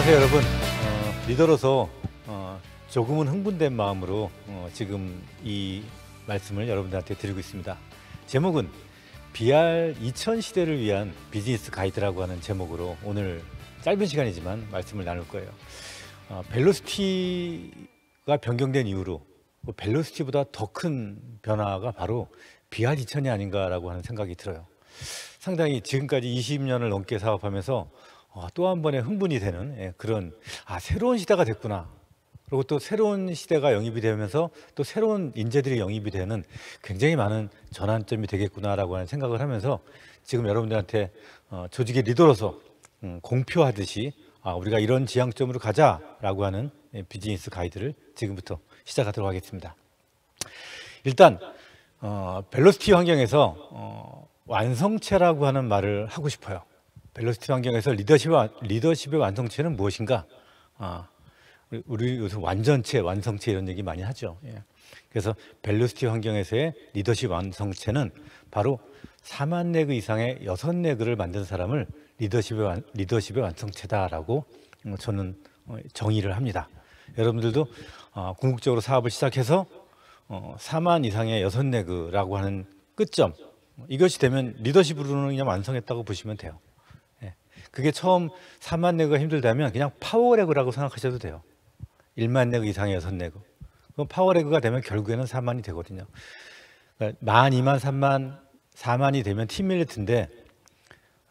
안녕하세요 여러분 어, 리더로서 어, 조금은 흥분된 마음으로 어, 지금 이 말씀을 여러분들한테 드리고 있습니다 제목은 BR 2000 시대를 위한 비즈니스 가이드라고 하는 제목으로 오늘 짧은 시간이지만 말씀을 나눌 거예요 어, 벨로스티가 변경된 이후로 뭐 벨로스티보다 더 큰 변화가 바로 BR 2000이 아닌가라고 하는 생각이 들어요 상당히 지금까지 20년을 넘게 사업하면서 아, 또한 번의 흥분이 되는 예, 그런 아 새로운 시대가 됐구나. 그리고 또 새로운 시대가 영입이 되면서 또 새로운 인재들이 영입이 되는 굉장히 많은 전환점이 되겠구나라고 하는 생각을 하면서 지금 여러분들한테 어, 조직의 리더로서 음, 공표하듯이 아, 우리가 이런 지향점으로 가자라고 하는 예, 비즈니스 가이드를 지금부터 시작하도록 하겠습니다. 일단 벨로시티 어, 환경에서 어, 완성체라고 하는 말을 하고 싶어요. 벨로시티 환경에서 리더십, 리더십의 완성체는 무엇인가? 아, 우리 요새 완전체, 완성체 이런 얘기 많이 하죠. 예. 그래서 벨로시티 환경에서의 리더십 완성체는 바로 4만 레그 이상의 6 레그를 만든 사람을 리더십의, 완, 리더십의 완성체다라고 음, 저는 어, 정의를 합니다. 여러분들도 어, 궁극적으로 사업을 시작해서 4만 어, 이상의 6 레그라고 하는 끝점 이것이 되면 리더십으로는 그냥 완성했다고 보시면 돼요. 그게 처음 4만내고 힘들다면 그냥 파워레그라고 생각하셔도 돼요. 1만 내고 이상이어 내고. 그럼 파워레그가 되면 결국에는 4만이 되거든요. 그 만, 2만, 3만, 4만이 되면 팀밀리트인데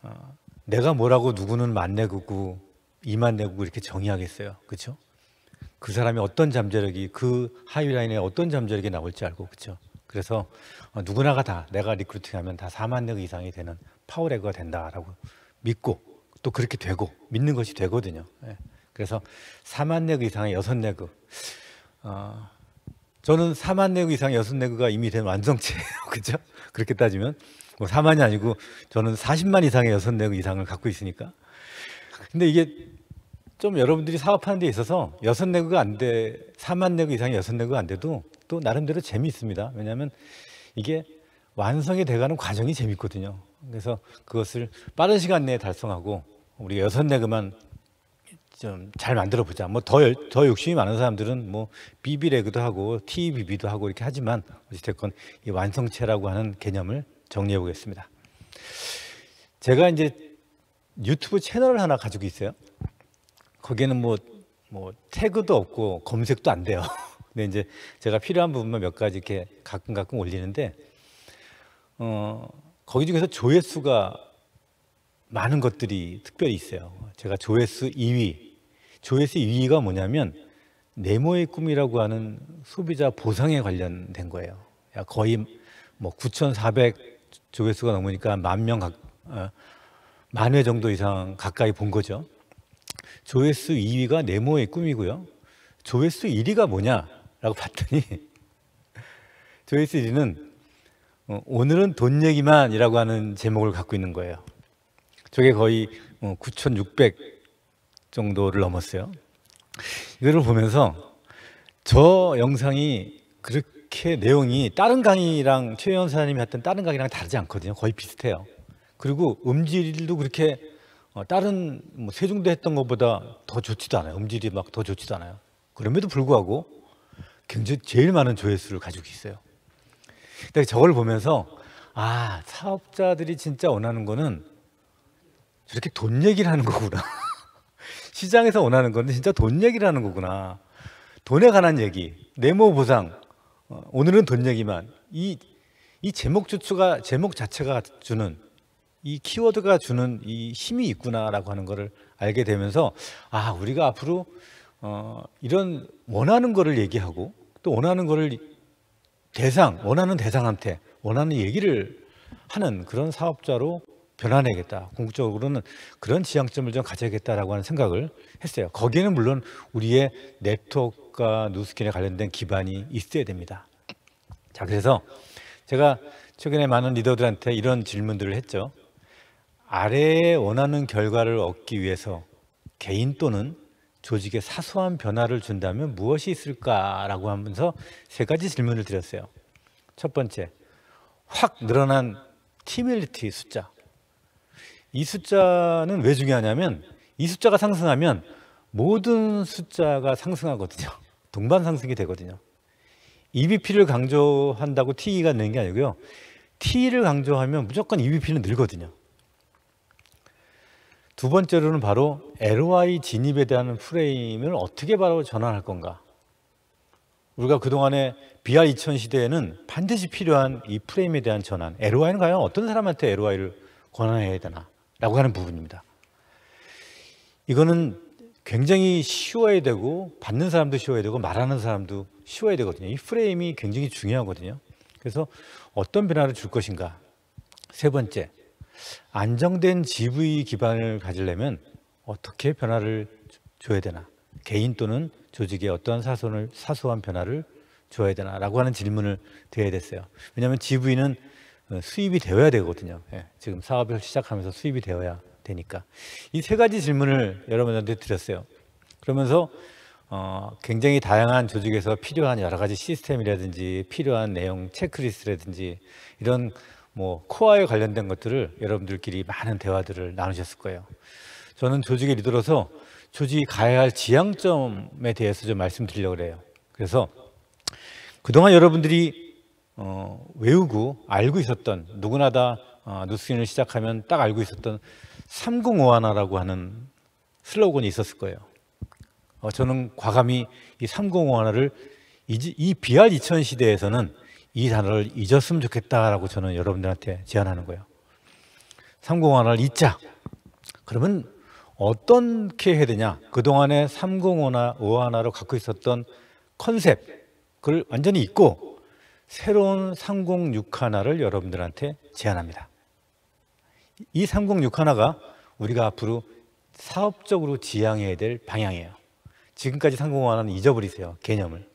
어, 내가 뭐라고 누구는 만 내고고 2만 내고 이렇게 정의하겠어요. 그렇죠? 그 사람이 어떤 잠재력이 그 하위라인에 어떤 잠재력이 나올지 알고 그렇죠? 그래서 어, 누구나가 다 내가 리크루팅하면 다 4만 내고 이상이 되는 파워레그가 된다라고 믿고 또 그렇게 되고 믿는 것이 되거든요. 예. 그래서 4만 내그 이상의 6 내그. 어, 저는 4만 내그 이상의 6 내그가 이미 된 완성체예요. 그죠? 그렇게 따지면 뭐 4만이 아니고 저는 40만 이상의 6 내그 이상을 갖고 있으니까. 근데 이게 좀 여러분들이 사업하는 데 있어서 6 내그가 안 돼, 4만 내그 이상의 6 내그가 안 돼도 또 나름대로 재미있습니다. 왜냐하면 이게 완성이 돼가는 과정이 재밌거든요. 그래서 그것을 빠른 시간 내에 달성하고 우리 여섯 내그만 좀 잘 만들어 보자. 뭐더더 욕심이 많은 사람들은 뭐 비비레그도 하고 TBB도 하고 이렇게 하지만 어찌건이 완성체라고 하는 개념을 정리해 보겠습니다. 제가 이제 유튜브 채널을 하나 가지고 있어요. 거기에는 뭐, 뭐 태그도 없고 검색도 안 돼요. 근데 이제 제가 필요한 부분만 몇 가지 이렇게 가끔 가끔 올리는데, 어, 거기 중에서 조회수가 많은 것들이 특별히 있어요. 제가 조회수 2위. 조회수 2위가 뭐냐면 네모의 꿈이라고 하는 소비자 보상에 관련된 거예요. 거의 뭐 9,400 조회수가 넘으니까 만 명 각, 어, 만회 정도 이상 가까이 본 거죠. 조회수 2위가 네모의 꿈이고요. 조회수 1위가 뭐냐라고 봤더니 조회수 1위는 어, 오늘은 돈 얘기만이라고 하는 제목을 갖고 있는 거예요. 저게 거의 9,600 어, 정도를 넘었어요. 이거를 보면서 저 영상이 그렇게 내용이 다른 강의랑 최현 사님이 했던 다른 강의랑 다르지 않거든요. 거의 비슷해요. 그리고 음질도 그렇게 어, 다른 뭐 세종대 했던 것보다 더 좋지도 않아요. 음질이 막 더 좋지도 않아요. 그럼에도 불구하고 굉장히 제일 많은 조회수를 가지고 있어요. 근데 저걸 보면서 아 사업자들이 진짜 원하는 거는 저렇게 돈 얘기를 하는 거구나. 시장에서 원하는 건데 진짜 돈 얘기를 하는 거구나. 돈에 관한 얘기, 네모 보상. 어, 오늘은 돈 얘기만. 이, 이 제목 주추가, 제목 자체가 주는 이 키워드가 주는 이 힘이 있구나라고 하는 것을 알게 되면서 아, 우리가 앞으로 어, 이런 원하는 거를 얘기하고 또 원하는 거를 대상, 원하는 대상한테 원하는 얘기를 하는 그런 사업자로 변화내겠다. 궁극적으로는 그런 지향점을 좀 가져야겠다라고 하는 생각을 했어요. 거기는 에 물론 우리의 네트워크와 누스킨에 관련된 기반이 있어야 됩니다. 자, 그래서 제가 최근에 많은 리더들한테 이런 질문들을 했죠. 아래에 원하는 결과를 얻기 위해서 개인 또는 조직에 사소한 변화를 준다면 무엇이 있을까라고 하면서 세 가지 질문을 드렸어요. 첫 번째, 확 늘어난 팀밀리티 숫자. 이 숫자는 왜 중요하냐면 이 숫자가 상승하면 모든 숫자가 상승하거든요. 동반 상승이 되거든요. EBP를 강조한다고 TE가 는게 아니고요. TE를 강조하면 무조건 EBP는 늘거든요. 두 번째로는 바로 LOI 진입에 대한 프레임을 어떻게 바로 전환할 건가. 우리가 그동안에 BR 2000 시대에는 반드시 필요한 이 프레임에 대한 전환, LOI는 과연 어떤 사람한테 LOI를 권한해야 되나. 라고 하는 부분입니다. 이거는 굉장히 쉬워야 되고 받는 사람도 쉬워야 되고 말하는 사람도 쉬워야 되거든요. 이 프레임이 굉장히 중요하거든요. 그래서 어떤 변화를 줄 것인가. 세 번째, 안정된 GV 기반을 가지려면 어떻게 변화를 줘야 되나. 개인 또는 조직에 어떠 사소한 변화를 줘야 되나라고 하는 질문을 드려야 됐어요. 왜냐하면 GV는 어, 수입이 되어야 되거든요. 예, 지금 사업을 시작하면서 수입이 되어야 되니까 이 세 가지 질문을 여러분한테 드렸어요. 그러면서 어, 굉장히 다양한 조직에서 필요한 여러 가지 시스템이라든지 필요한 내용 체크리스트라든지 이런 뭐 코어에 관련된 것들을 여러분들끼리 많은 대화들을 나누셨을 거예요. 저는 조직의 리더로서 조직이 가야 할 지향점에 대해서 좀 말씀드리려고 해요. 그래서 그동안 여러분들이 어, 외우고 알고 있었던 누구나 다 어, 뉴스인을 시작하면 딱 알고 있었던 305 1나라고 하는 슬로건이 있었을 거예요. 어, 저는 과감히 이305 하나 이, 이 BR 2000 시대에서는 이 단어를 잊었으면 좋겠다라고 저는 여러분들한테 제안하는 거예요. 305하나 잊자. 그러면 어떻게 해야 되냐? 그동안에 305하로 갖고 있었던 컨셉, 그 완전히 잊고 새로운 306 하나를 여러분들한테 제안합니다. 이306 하나가 우리가 앞으로 사업적으로 지향해야 될 방향이에요. 지금까지 306 하나는 잊어버리세요. 개념을.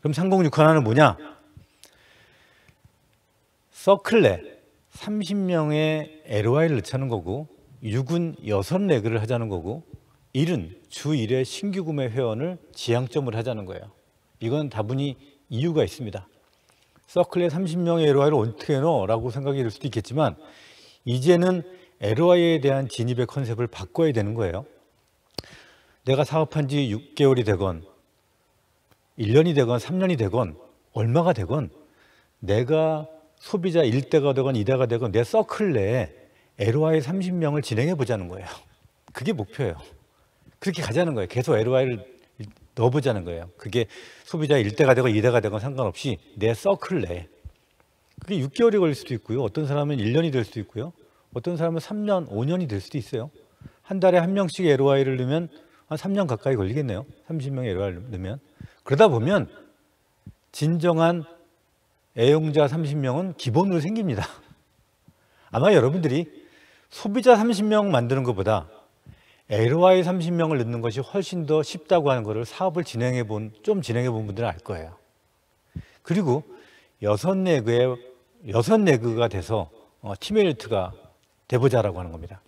그럼 306 하나는 뭐냐? 서클레 30명의 LOI를 넣자는 거고 6은 6레그를 하자는 거고 1은 주 1회 신규 구매 회원을 지향점을 하자는 거예요. 이건 다분히 이유가 있습니다. 서클에 30명의 LOI를 어떻게 해놓? 라고 생각이 들 수도 있겠지만 이제는 LOI에 대한 진입의 컨셉을 바꿔야 되는 거예요. 내가 사업한 지 6개월이 되건 1년이 되건 3년이 되건 얼마가 되건 내가 소비자 1대가 되건 2대가 되건 내 서클 내에 LOI 30명을 진행해 보자는 거예요. 그게 목표예요. 그렇게 가자는 거예요. 계속 LOI를 넣어보자는 거예요. 그게 소비자 1대가 되고 2대가 되고 상관없이 내 서클 내에. 그게 6개월이 걸릴 수도 있고요. 어떤 사람은 1년이 될 수도 있고요. 어떤 사람은 3년, 5년이 될 수도 있어요. 한 달에 한 명씩 LOI를 넣으면 한 3년 가까이 걸리겠네요. 30명의 LOI를 넣으면. 그러다 보면 진정한 애용자 30명은 기본으로 생깁니다. 아마 여러분들이 소비자 30명 만드는 것보다 LY 30명을 넣는 것이 훨씬 더 쉽다고 하는 것을 사업을 진행해 본, 좀 진행해 본 분들은 알 거예요. 그리고 여섯 내그에, 여섯 내그가 돼서 어, 팀 유니트가 돼보자라고 하는 겁니다.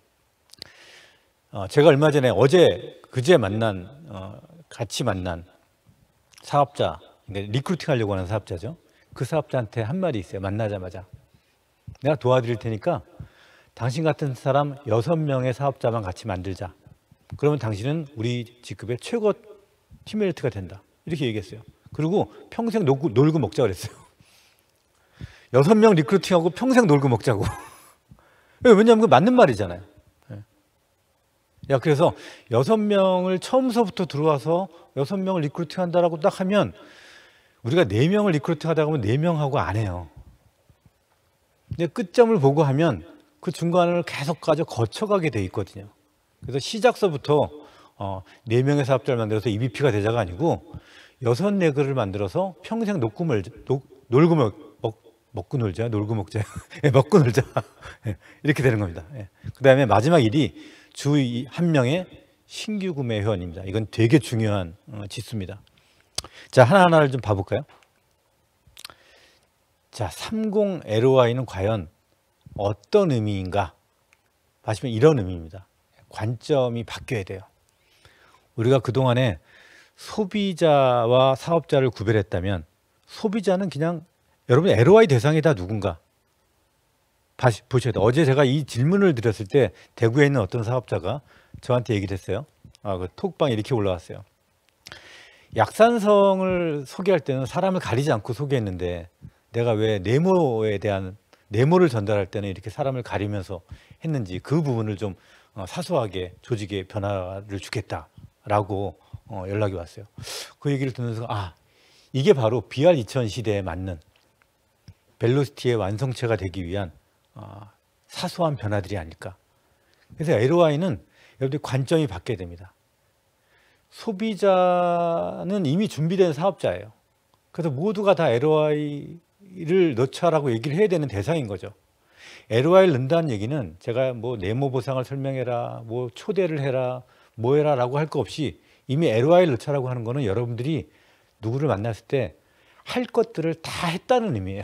어, 제가 얼마 전에 어제, 그제 만난, 어, 같이 만난 사업자, 그러니까 리크루팅 하려고 하는 사업자죠. 그 사업자한테 한 말이 있어요. 만나자마자. 내가 도와드릴 테니까 당신 같은 사람 여섯 명의 사업자만 같이 만들자. 그러면 당신은 우리 직급의 최고 팀메이트가 된다. 이렇게 얘기했어요. 그리고 평생 놀고, 놀고 먹자 그랬어요. 여섯 명 리크루팅하고 평생 놀고 먹자고. 왜냐하면 그 맞는 말이잖아요. 예. 야, 그래서 여섯 명을 처음서부터 들어와서 여섯 명을 리크루팅 한다라고 딱 하면 우리가 네 명을 리크루팅 하다 보면 네 명하고 안 해요. 근데 끝점을 보고 하면 그 중간을 계속 가져 거쳐가게 돼 있거든요. 그래서 시작서부터 어, 네 명의 사업자를 만들어서 EBP가 되자가 아니고 여섯 네 그를 만들어서 평생 놓고 물, 노, 놀고 먹, 먹, 먹고 놀자, 놀고 먹자, 예, 먹고 놀자 예, 이렇게 되는 겁니다. 예. 그 다음에 마지막 일이 주 한 명의 신규 구매 회원입니다. 이건 되게 중요한 어, 지수입니다. 자 하나하나를 좀 봐볼까요? 자, 30 LOI는 과연 어떤 의미인가? 보시면 이런 의미입니다. 관점이 바뀌어야 돼요. 우리가 그동안에 소비자와 사업자를 구별했다면 소비자는 그냥 여러분 LOI 대상이 다 누군가 다시 보셔야 돼요. 어제 제가 이 질문을 드렸을 때 대구에 있는 어떤 사업자가 저한테 얘기를 했어요. 아, 그 톡방에 이렇게 올라왔어요. 약산성을 소개할 때는 사람을 가리지 않고 소개했는데 내가 왜 네모에 대한 네모를 전달할 때는 이렇게 사람을 가리면서 했는지 그 부분을 좀 어, 사소하게 조직의 변화를 주겠다라고 어, 연락이 왔어요. 그 얘기를 듣면서 아 이게 바로 BR 2000 시대에 맞는 벨로시티의 완성체가 되기 위한 어, 사소한 변화들이 아닐까. 그래서 LOI는 여러분들 관점이 바뀌게 됩니다. 소비자는 이미 준비된 사업자예요. 그래서 모두가 다 LOI를 넣자라고 얘기를 해야 되는 대상인 거죠. LOI를 넣는다는 얘기는 제가 뭐 네모 보상을 설명해라, 뭐 초대를 해라, 뭐 해라라고 할 거 없이 이미 LOI를 넣자라고 하는 거는 여러분들이 누구를 만났을 때 할 것들을 다 했다는 의미예요.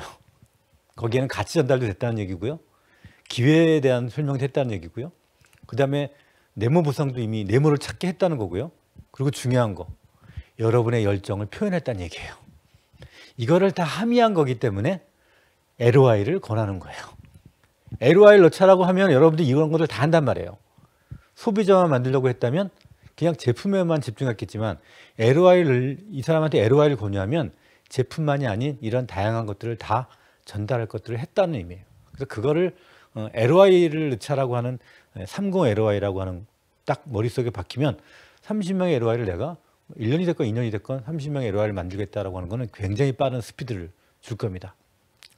거기에는 가치 전달도 됐다는 얘기고요. 기회에 대한 설명도 했다는 얘기고요. 그다음에 네모 보상도 이미 네모를 찾게 했다는 거고요. 그리고 중요한 거. 여러분의 열정을 표현했다는 얘기예요. 이거를 다 함의한 거기 때문에 LOI를 권하는 거예요. LOI를 넣자라고 하면 여러분들이 이런 것들 다 한단 말이에요. 소비자만 만들려고 했다면 그냥 제품에만 집중했겠지만 LOI를 이 사람한테 LOI를 권유하면 제품만이 아닌 이런 다양한 것들을 다 전달할 것들을 했다는 의미예요. 그래서 그거를 어, LOI를 넣자라고 하는 30 LOI라고 하는 딱 머릿속에 박히면 30명의 LOI를 내가 1년이 됐건 2년이 됐건 30명의 LOI를 만들겠다라고 하는 거는 굉장히 빠른 스피드를 줄 겁니다.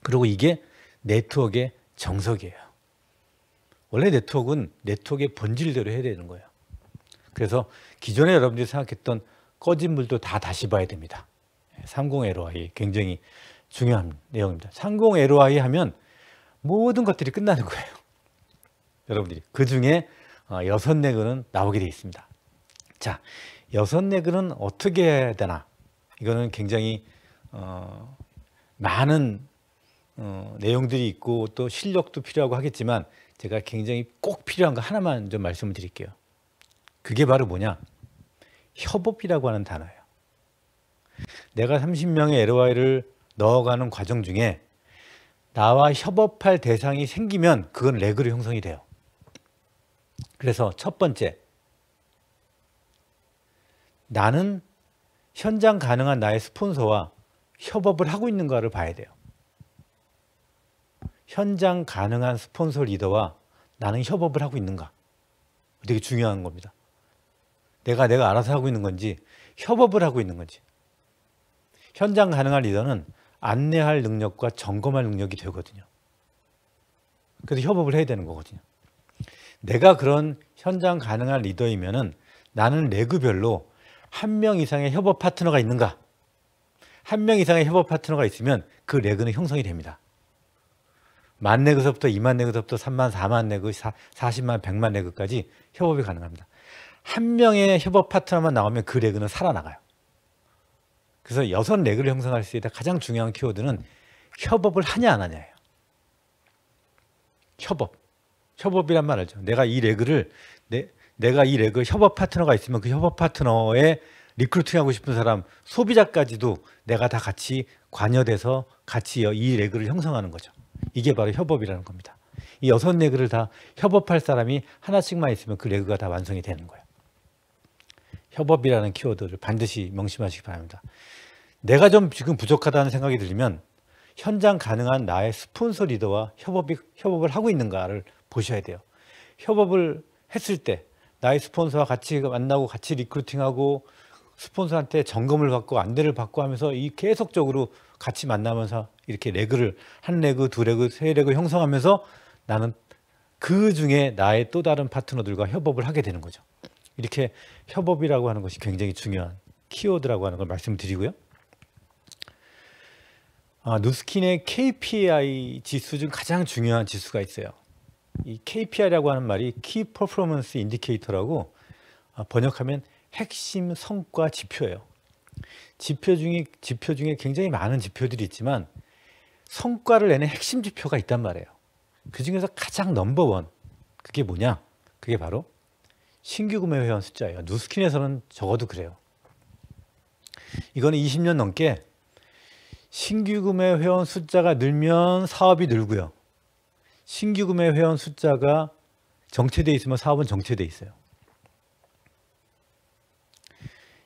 그리고 이게 네트워크의 정석이에요. 원래 네트워크는 네트워크의 본질대로 해야 되는 거예요. 그래서 기존에 여러분들이 생각했던 꺼진 물도 다 다시 봐야 됩니다. 30 LOI 굉장히 중요한 내용입니다. 30 LOI 하면 모든 것들이 끝나는 거예요. 여러분들이 그 중에 어, 여섯 내근은 나오게 되어 있습니다. 자, 여섯 내근은 어떻게 해야 되나? 이거는 굉장히 어, 많은 어, 내용들이 있고 또 실력도 필요하고 하겠지만 제가 굉장히 꼭 필요한 거 하나만 좀 말씀을 드릴게요. 그게 바로 뭐냐? 협업이라고 하는 단어예요. 내가 30명의 LOI를 넣어가는 과정 중에 나와 협업할 대상이 생기면 그건 레그로 형성이 돼요. 그래서 첫 번째, 나는 현장 가능한 나의 스폰서와 협업을 하고 있는가를 봐야 돼요. 현장 가능한 스폰서 리더와 나는 협업을 하고 있는가 되게 중요한 겁니다. 내가 내가 알아서 하고 있는 건지 협업을 하고 있는 건지 현장 가능한 리더는 안내할 능력과 점검할 능력이 되거든요. 그래서 협업을 해야 되는 거거든요. 내가 그런 현장 가능한 리더이면은 나는 레그별로 한 명 이상의 협업 파트너가 있는가? 한 명 이상의 협업 파트너가 있으면 그 레그는 형성이 됩니다. 만 레그서부터 2만 레그서부터 3만, 4만 레그, 4, 40만, 100만 레그까지 협업이 가능합니다. 한 명의 협업 파트너만 나오면 그 레그는 살아나가요. 그래서 여섯 레그를 형성할 수 있다 가장 중요한 키워드는 협업을 하냐 안 하냐예요. 협업. 협업이란 말 알죠. 내가 이 레그를 내, 내가 이 레그 협업 파트너가 있으면 그 협업 파트너의 리크루팅하고 싶은 사람, 소비자까지도 내가 다 같이 관여돼서 같이 이 레그를 형성하는 거죠. 이게 바로 협업이라는 겁니다. 이 여섯 레그를 다 협업할 사람이 하나씩만 있으면 그 레그가 다 완성이 되는 거예요. 협업이라는 키워드를 반드시 명심하시기 바랍니다. 내가 좀 지금 부족하다는 생각이 들면 현장 가능한 나의 스폰서 리더와 협업이, 협업을 하고 있는가를 보셔야 돼요. 협업을 했을 때 나의 스폰서와 같이 만나고 같이 리크루팅하고 스폰서한테 점검을 받고 안대를 받고 하면서 이 계속적으로 같이 만나면서 이렇게 레그를 한 레그, 두 레그, 세 레그 형성하면서 나는 그 중에 나의 또 다른 파트너들과 협업을 하게 되는 거죠. 이렇게 협업이라고 하는 것이 굉장히 중요한 키워드라고 하는 걸 말씀드리고요. 아, 누스킨의 KPI 지수 중 가장 중요한 지수가 있어요. 이 KPI라고 하는 말이 Key Performance Indicator라고 아, 번역하면 핵심 성과 지표예요. 지표 중에 지표 중에 굉장히 많은 지표들이 있지만 성과를 내는 핵심 지표가 있단 말이에요. 그 중에서 가장 넘버원 그게 뭐냐? 그게 바로 신규 구매 회원 숫자예요. 누스킨에서는 적어도 그래요. 이거는 20년 넘게 신규 구매 회원 숫자가 늘면 사업이 늘고요. 신규 구매 회원 숫자가 정체돼 있으면 사업은 정체돼 있어요.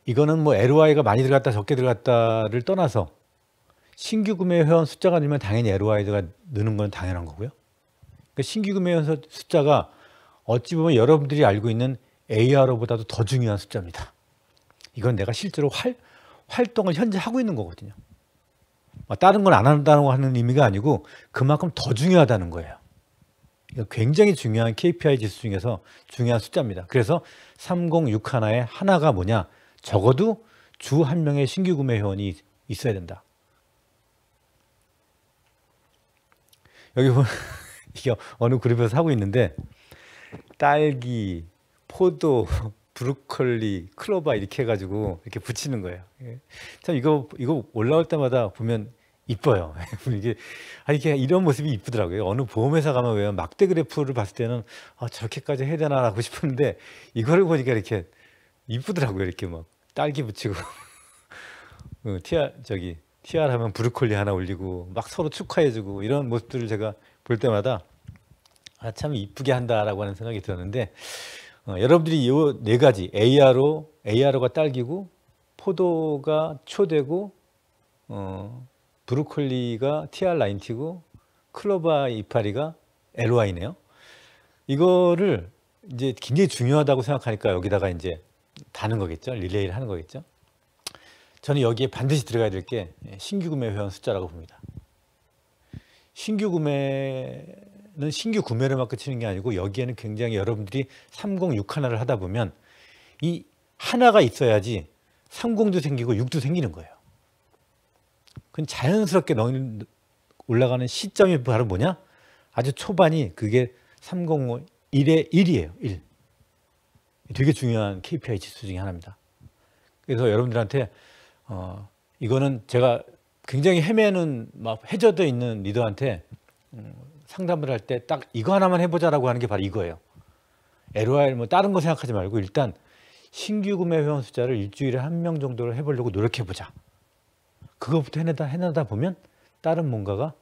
이거는 뭐 LOI가 많이 들어갔다 적게 들어갔다를 떠나서 신규 구매 회원 숫자가 늘면 당연히 LOI가 느는 건 당연한 거고요. 그러니까 신규 구매 회원 숫자가 어찌 보면 여러분들이 알고 있는 a r 보다도더 중요한 숫자입니다. 이건 내가 실제로 활, 활동을 현재 하고 있는 거거든요. 뭐 다른 건안 한다고 하는 의미가 아니고 그만큼 더 중요하다는 거예요. 굉장히 중요한 KPI 지수 중에서 중요한 숫자입니다. 그래서 306 하나의 하나가 뭐냐? 적어도 주 한 명의 신규 구매 회원이 있어야 된다. 여기 보면 이게 어느 그룹에서 하고 있는데 딸기, 포도, 브로콜리, 클로바 이렇게 해가지고 이렇게 붙이는 거예요. 예. 참 이거 이거 올라올 때마다 보면 이뻐요. 이게 아 이게 이런 모습이 이쁘더라고요. 어느 보험회사 가면 왜 막대 그래프를 봤을 때는 아 저렇게까지 해야 되나라고 싶었는데 이거를 보니까 이렇게 이쁘더라고요. 이렇게 막 딸기 붙이고 어, 티아 저기 티아라면 브루콜리 하나 올리고 막 서로 축하해주고 이런 모습들을 제가 볼 때마다 아, 참 이쁘게 한다라고 하는 생각이 들었는데 어, 여러분들이 이 네 가지 ARO, ARO가 딸기고 포도가 초대고 어, 브루콜리가 TR90이고 클로바 이파리가 LY네요. 이거를 이제 굉장히 중요하다고 생각하니까 여기다가 이제 다는 거겠죠. 릴레이를 하는 거겠죠. 저는 여기에 반드시 들어가야 될 게 신규 구매 회원 숫자라고 봅니다. 신규 구매는 신규 구매로만 끝이는 게 아니고 여기에는 굉장히 여러분들이 306 하나를 하다 보면 이 하나가 있어야지 30도 생기고 6도 생기는 거예요. 그건 자연스럽게 올라가는 시점이 바로 뭐냐? 아주 초반이 그게 305 1의 1이에요. 1. 되게 중요한 KPI 지수 중에 하나입니다. 그래서 여러분들한테 어, 이거는 제가 굉장히 헤매는 막 해저드 있는 리더한테 음, 상담을 할 때 딱 이거 하나만 해보자라고 하는 게 바로 이거예요. LOR 뭐 다른 거 생각하지 말고 일단 신규 구매 회원 숫자를 일주일에 한 명 정도를 해보려고 노력해보자. 그것부터 해내다 해내다 보면 다른 뭔가가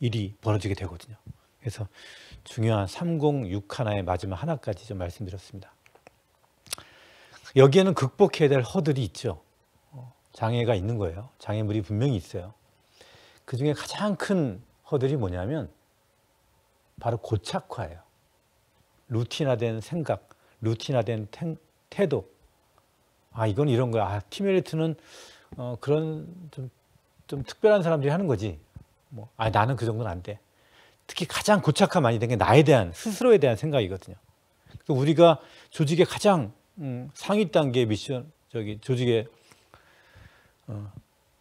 일이 벌어지게 되거든요. 그래서 중요한 306 하나의 마지막 하나까지 좀 말씀드렸습니다. 여기에는 극복해야 될 허들이 있죠. 장애가 있는 거예요. 장애물이 분명히 있어요. 그 중에 가장 큰 허들이 뭐냐면 바로 고착화예요. 루틴화된 생각, 루틴화된 태, 태도. 아, 이건 이런 거야. 아, 티메리트는 어, 그런 좀, 좀 특별한 사람들이 하는 거지. 뭐, 아, 나는 그 정도는 안 돼. 특히 가장 고착화 많이 된 게 나에 대한, 스스로에 대한 생각이거든요. 우리가 조직의 가장 음, 상위 단계 미션 저기 조직의 어,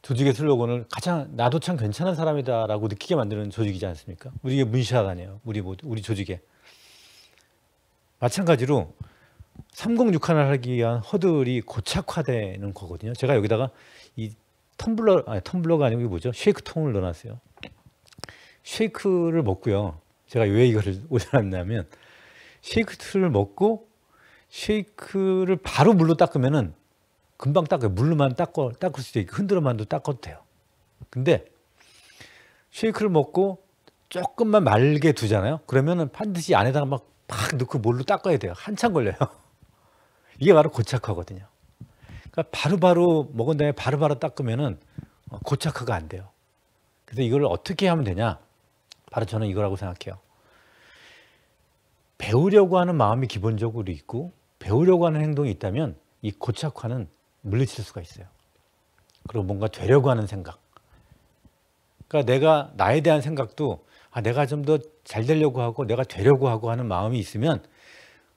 조직의 슬로건을 가장 나도 참 괜찮은 사람이다라고 느끼게 만드는 조직이지 않습니까? 우리의 문시아관에요 우리 모두 우리 조직에 마찬가지로 306하나 하기 위한 허들이 고착화되는 거거든요. 제가 여기다가 이 텀블러 아니 텀블러가 아니고 뭐죠? 쉐이크 통을 넣어놨어요. 쉐이크를 먹고요. 제가 왜 이거를 오전했냐면 쉐이크를 먹고 쉐이크를 바로 물로 닦으면은 금방 닦아요. 물로만 닦고 닦을 수도 있고 흔들어만도 닦아도 돼요. 근데 쉐이크를 먹고 조금만 말게 두잖아요. 그러면은 반드시 안에다가 막팍 넣고 물로 닦아야 돼요. 한참 걸려요. 이게 바로 고착화거든요. 그러니까 바로바로 바로 먹은 다음에 바로바로 닦으면은 어, 고착화가 안 돼요. 그래서 이걸 어떻게 하면 되냐? 바로 저는 이거라고 생각해요. 배우려고 하는 마음이 기본적으로 있고 배우려고 하는 행동이 있다면 이 고착화는 물리칠 수가 있어요. 그리고 뭔가 되려고 하는 생각. 그러니까 내가 나에 대한 생각도 아, 내가 좀 더 잘 되려고 하고 내가 되려고 하고 하는 마음이 있으면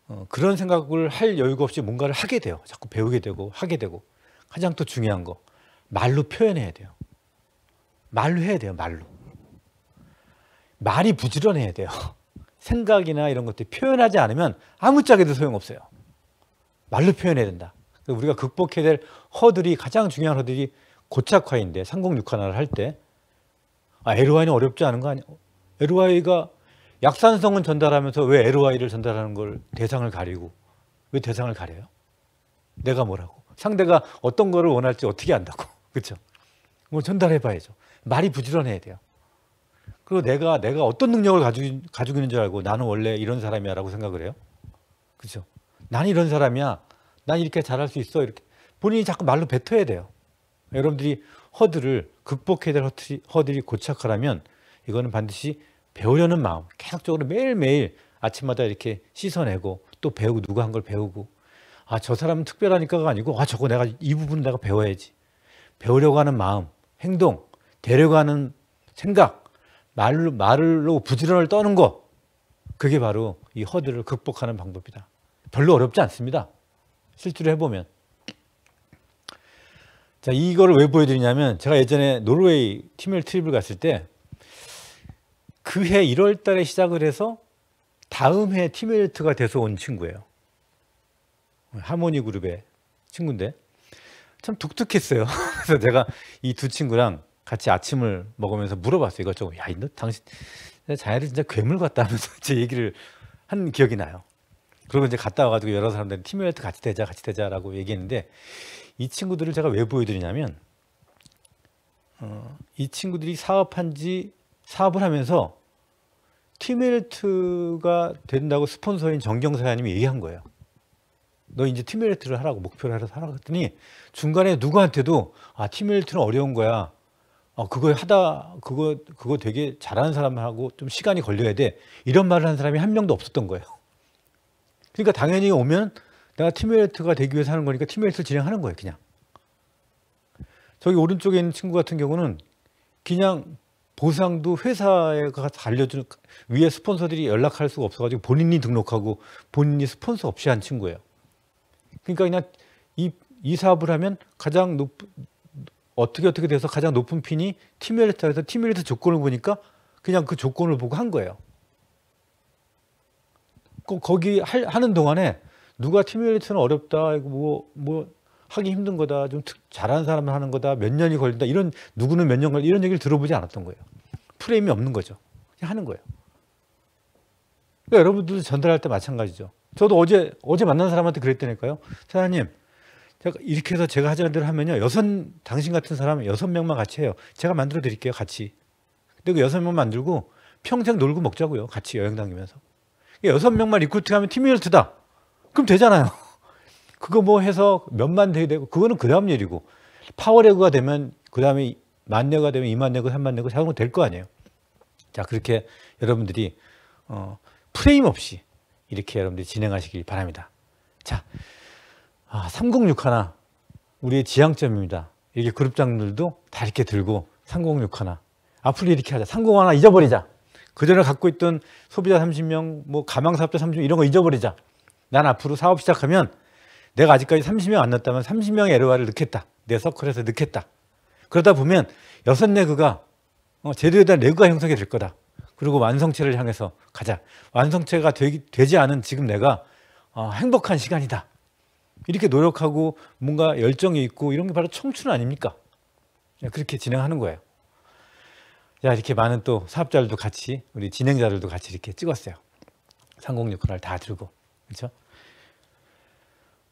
어, 그런 생각을 할 여유가 없이 뭔가를 하게 돼요. 자꾸 배우게 되고 하게 되고 가장 또 중요한 거 말로 표현해야 돼요. 말로 해야 돼요. 말로 말이 부지런해야 돼요. 생각이나 이런 것들 표현하지 않으면 아무짝에도 소용없어요. 말로 표현해야 된다. 우리가 극복해야 될 허들이 가장 중요한 허들이 고착화인데 306화나를 할때 아, LY는 어렵지 않은 거 아니야? LY가 약산성은 전달하면서 왜 LY를 전달하는 걸 대상을 가리고 왜 대상을 가려요? 내가 뭐라고? 상대가 어떤 거를 원할지 어떻게 안다고. 그렇죠? 뭐 전달해 봐야죠. 말이 부지런해야 돼요. 그리고 내가 내가 어떤 능력을 가지고 가지고 있는 줄 알고 나는 원래 이런 사람이야라고 생각을 해요. 그렇죠? 난 이런 사람이야. 난 이렇게 잘할 수 있어. 이렇게 본인이 자꾸 말로 뱉어야 돼요. 여러분들이 허들을 극복해야 될 허들이, 허들이 고착하라면 이거는 반드시 배우려는 마음 계속적으로 매일매일 아침마다 이렇게 씻어내고 또 배우고 누가 한 걸 배우고 아 저 사람은 특별하니까가 아니고 아 저거 내가 이 부분은 내가 배워야지 배우려고 하는 마음 행동 되려고 하는 생각 말로 말로 부지런을 떠는 거 그게 바로 이 허들을 극복하는 방법이다. 별로 어렵지 않습니다. 실제로 해보면. 자, 이거왜 보여드리냐면 제가 예전에 노르웨이 티멜 트립을 갔을 때 그 해 1월 달에 시작을 해서 다음 해 티멜트가 돼서 온 친구예요. 하모니 그룹의 친구인데 참 독특했어요. 그래서 제가 이 두 친구랑 같이 아침을 먹으면서 물어봤어요. 이것저것. 야, 너 당신 자네들 진짜 괴물 같다면서 제 얘기를 한 기억이 나요. 그러면 이제 갔다 와가지고 여러 사람들 팀메이트 같이 되자, 같이 되자라고 얘기했는데 이 친구들을 제가 왜 보여드리냐면 어, 이 친구들이 사업한 지 사업을 하면서 팀메이트가 된다고 스폰서인 정경사님이 장 얘기한 거예요. 너 이제 팀메이트를 하라고 목표를 하라고 하라더니 중간에 누구한테도 아 팀메이트는 어려운 거야. 어, 그거 하다 그거 그거 되게 잘하는 사람하고 좀 시간이 걸려야 돼. 이런 말을 한 사람이 한 명도 없었던 거예요. 그러니까 당연히 오면 내가 팀메이트가 되기 위해서 하는 거니까 팀메이트를 진행하는 거예요, 그냥. 저기 오른쪽에 있는 친구 같은 경우는 그냥 보상도 회사가 에서 알려주는 위에 스폰서들이 연락할 수가 없어가지고 본인이 등록하고 본인이 스폰서 없이 한 친구예요. 그러니까 그냥 이, 이 사업을 하면 가장 높 어떻게 어떻게 돼서 가장 높은 핀이 팀메리트에서 팀메리트 조건을 보니까 그냥 그 조건을 보고 한 거예요. 거기 할, 하는 동안에 누가 팀메이트는 어렵다, 이거 뭐, 뭐 하기 힘든 거다, 좀 특, 잘하는 사람을 하는 거다, 몇 년이 걸린다, 이런, 누구는 몇 년 걸린다, 이런 얘기를 들어보지 않았던 거예요. 프레임이 없는 거죠. 그냥 하는 거예요. 그러니까 여러분들도 전달할 때 마찬가지죠. 저도 어제, 어제 만난 사람한테 그랬다니까요. 사장님, 제가 이렇게 해서 제가 하자는 대로 하면요. 여섯, 당신 같은 사람은 여섯 명만 같이 해요. 제가 만들어 드릴게요. 같이. 근데 그 여섯 명 만들고 평생 놀고 먹자고요. 같이 여행 다니면서. 여섯 명만 리크루팅하면 팀 리얼트다. 그럼 되잖아요. 그거 뭐 해서 몇만 대회 되고 그거는 그 다음 일이고 파워레그가 되면 그 다음에 만레그가 되면 이만 레그 삼만 내고 사고 될거 아니에요. 자 그렇게 여러분들이 어, 프레임 없이 이렇게 여러분들이 진행하시길 바랍니다. 자, 아, 306 하나 우리의 지향점입니다. 이렇게 그룹장들도 다 이렇게 들고 306 하나 앞으로 이렇게 하자. 301 하나 잊어버리자. 그전에 갖고 있던 소비자 30명, 뭐 가망사업자 30명 이런 거 잊어버리자. 난 앞으로 사업 시작하면 내가 아직까지 30명 안 넣었다면 30명의 LOR을 넣겠다. 내 서클에서 넣겠다. 그러다 보면 여섯 레그가 어, 제도에 대한 레그가 형성이 될 거다. 그리고 완성체를 향해서 가자. 완성체가 되, 지 않은 지금 내가 어, 행복한 시간이다. 이렇게 노력하고 뭔가 열정이 있고 이런 게 바로 청춘 아닙니까? 네, 그렇게 진행하는 거예요. 자, 이렇게 많은 또 사업자들도 같이, 우리 진행자들도 같이 이렇게 찍었어요. 306 그날 다 들고. 그렇죠?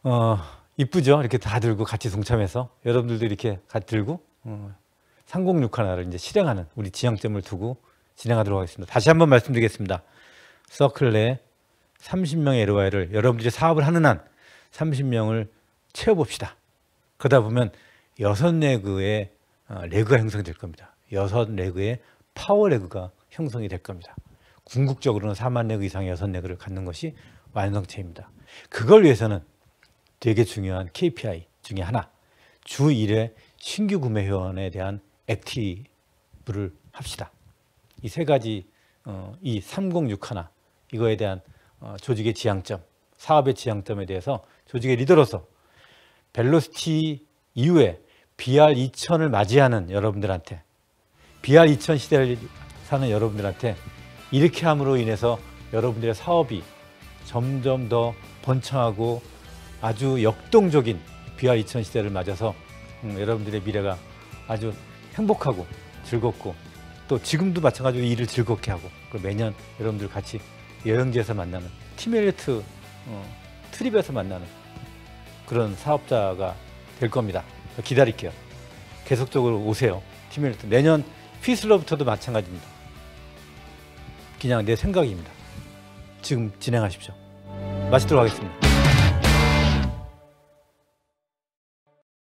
어, 이쁘죠? 이렇게 다 들고 같이 동참해서 여러분들도 이렇게 같이 들고 어, 306 하나를 이제 실행하는 우리 지향점을 두고 진행하도록 하겠습니다. 다시 한번 말씀드리겠습니다. 서클레 30명의 LOI를 여러분들이 사업을 하는 한 30명을 채워봅시다. 그러다 보면 여섯 레그의 어, 레그가 형성될 겁니다. 여섯 레그의 파워 레그가 형성이 될 겁니다. 궁극적으로는 4만 레그 이상의 여섯 레그를 갖는 것이 완성체입니다. 그걸 위해서는 되게 중요한 KPI 중에 하나 주 1회 신규 구매 회원에 대한 액티브를 합시다. 이 세 가지 어, 이306 하나 이거에 대한 어, 조직의 지향점, 사업의 지향점에 대해서 조직의 리더로서 벨로스티 이후에 BR 2000을 맞이하는 여러분들한테 BR 2000 시대를 사는 여러분들한테 이렇게 함으로 인해서 여러분들의 사업이 점점 더 번창하고 아주 역동적인 BR 2000 시대를 맞아서 음, 여러분들의 미래가 아주 행복하고 즐겁고 또 지금도 마찬가지로 일을 즐겁게 하고 그리고 매년 여러분들 같이 여행지에서 만나는 티멜리트 어, 트립에서 만나는 그런 사업자가 될 겁니다. 기다릴게요. 계속적으로 오세요. 티멜리트 내년 휘슬러부터도 마찬가지입니다. 그냥 내 생각입니다. 지금 진행하십시오. 마치도록 하겠습니다.